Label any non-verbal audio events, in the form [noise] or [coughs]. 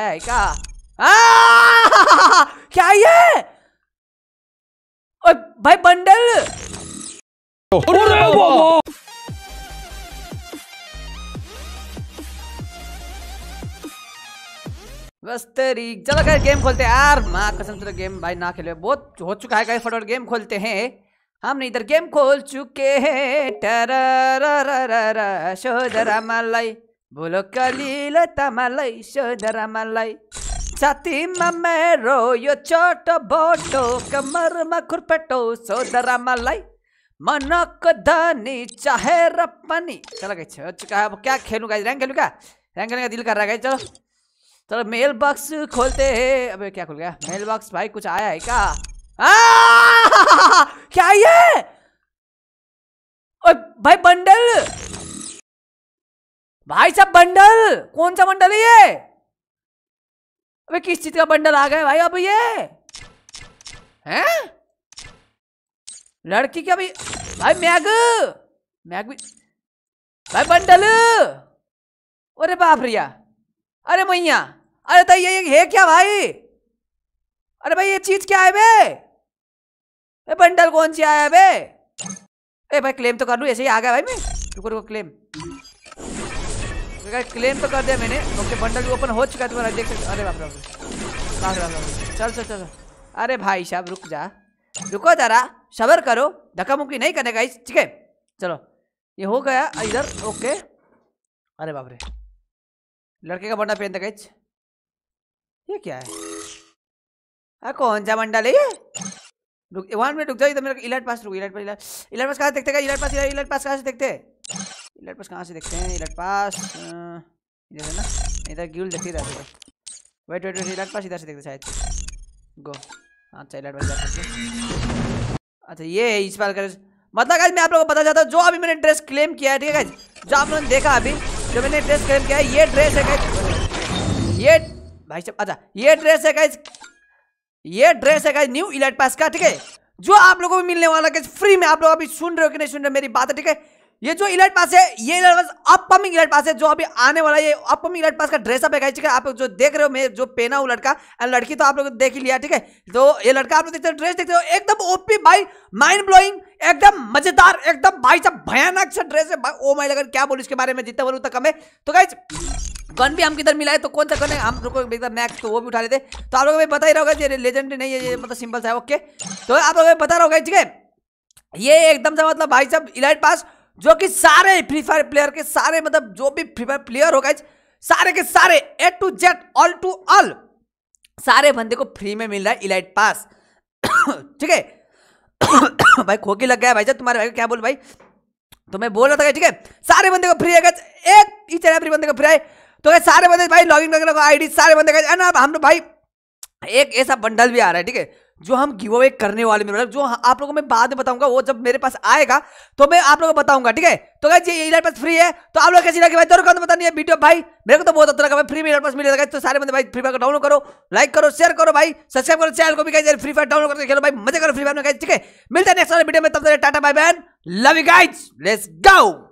है क्या ah! [laughs] क्या ये भाई बंडल बस तेरी चलो खैर गेम खोलते यार माँ कसम तेरा तो गेम भाई ना खेले बहुत हो चुका है फटोर गेम खोलते हैं हम नहीं इधर गेम खोल चुके हैं टर रा रा शोधरा मलाई बोलो कलिलो तमलै सोधरमलै छातीमा मेरो यो चोट बोटो कमरमा खुर्पेटो सोधरमलाई मनको धनी चाहेर पनि चलो गाइस हो चुका है अब क्या खेलूँ गाइस रैंक खेलूँ क्या रैंक खेलने का दिल कर रहा है चलो चलो मेल बॉक्स खोलते हैं अबे क्या खुल गया मेल बॉक्स भाई कुछ आया है क्या [laughs] क्या ये भाई बंडल भाई साहब बंडल कौन सा बंडल है ये अबे किस चीज का बंडल आ गया भाई अब ये हैं लड़की क्या भाई भाई मैग मैग भी भाई बंडल अरे बाप रिया अरे मैया अरे तो ये है क्या भाई अरे भाई ये चीज क्या है बे ए बंडल कौन सी आया बे ए भाई क्लेम तो कर लू ऐसे ही आ गया भाई मैं रुको रुको क्लेम क्लेम तो कर दिया मैंने ओके बंडल भी ओपन हो चुका है तुम्हारा तो देख सकते अरे बाप रे चल चल चल अरे भाई साहब रुक जा रुको जरा सबर करो धक्का मुक्की नहीं करने का इस ठीक है चलो ये हो गया इधर ओके अरे बाप रे लड़के का बंडा पहन था ये क्या है आ, कौन सा बंडा है ये वन मिनट रुक जाओ इधर मेरा इलाट पास रुक इलाट पास इलाट पास कहाँ देखते इलाट पास इलाट पास कहाँ से देखते हैं लेट पास कहाँ से देखते हैं लेट पास इधर है ना इधर गिल देखते इधर से wait wait wait let pass इधर से देखते शायद गो अच्छा लेट पास अच्छा ये इस बार कर मतलब मैं आप लोगों को पता चाहता हूँ जो अभी मैंने ड्रेस क्लेम किया है ठीक है जो आप लोगों ने देखा अभी जो मैंने ड्रेस क्लेम किया है ये ड्रेस है गाइज ये भाई साहब अच्छा ये ड्रेस है गाइज ये ड्रेस है गाइज न्यू इलेट पास का ठीक है जो आप लोगों को मिलने वाला है फ्री में आप लोग अभी सुन रहे हो कि नहीं सुन रहे मेरी बात है ठीक है ये जो इलाइट पास है ये पास अपकमिंग इलाइट पास है जो अभी आने वाला है ये अपकमिंग इलाइट पास का ड्रेसअप है ठीक है आप जो देख रहे हो मैं जो पहना हूँ लड़का एंड लड़की तो आप लोग देख ही लिया ठीक है तो ये लड़का आप लोग देखते हो ड्रेस देखते हो एकदम ओपी भाई माइंड ब्लोइंग एकदम मजेदार एकदम भाई सब भयानक सा ड्रेस है ओ माई लगन क्या बोलूँ इसके बारे में जितना बोलूँ तो कम है तो गाइज गन भी हम किधर मिला है तो कौन सा गन है हम लोग एकदम मैक्स तो वो भी उठा लेते तो आप लोग भी बता ही रहोगा ये लेजेंड नहीं है ये मतलब सिंपल सा है ओके तो आप लोग बता रहोगा ठीक है ये एकदम सा मतलब भाई साहब इलाइट पास जो कि सारे फ्री फायर प्लेयर के सारे मतलब जो भी फ्री फायर प्लेयर हो सारे के सारे A to Z all to all सारे बंदे को फ्री में मिल रहा है इलाइट पास [coughs] ठीक है [coughs] भाई खोखी लग गया भाई जब तुम्हारे भाई क्या बोल भाई तो मैं बोल रहा था ठीक है सारे बंदे को फ्री है एक ही चैनल फ्री बंदे को फ्री है तो क्या सारे बंदे भाई इन करके आई सारे बंदे का हम भाई एक ऐसा बंडल भी आ रहा है ठीक है जो हम गिव अवे करने वाले मेरे जो आप लोगों में बाद में बताऊंगा वो जब मेरे पास आएगा तो मैं आप लोगों को बताऊंगा ठीक है तो गाइज ये मेरे पास फ्री है तो आप लोग कैसे लगे भाई दोनों का नहीं है वीडियो भाई मेरे को तो बहुत अच्छा लगा भाई फ्री मेरे पास लगा तो सारे बंद भाई फ्री फायर डाउनलोड करो लाइक करो शेयर करो भाई सब्सक्राइब करो चैनल को भी कहीं फ्री फायर डाउनलोड करके खेलो भाई मजा करो फ्री फायर में ठीक है मिलता है नेक्स्ट वीडियो में तब तक टाटा बाय बैन लव यू गाइज लेट्स गाउ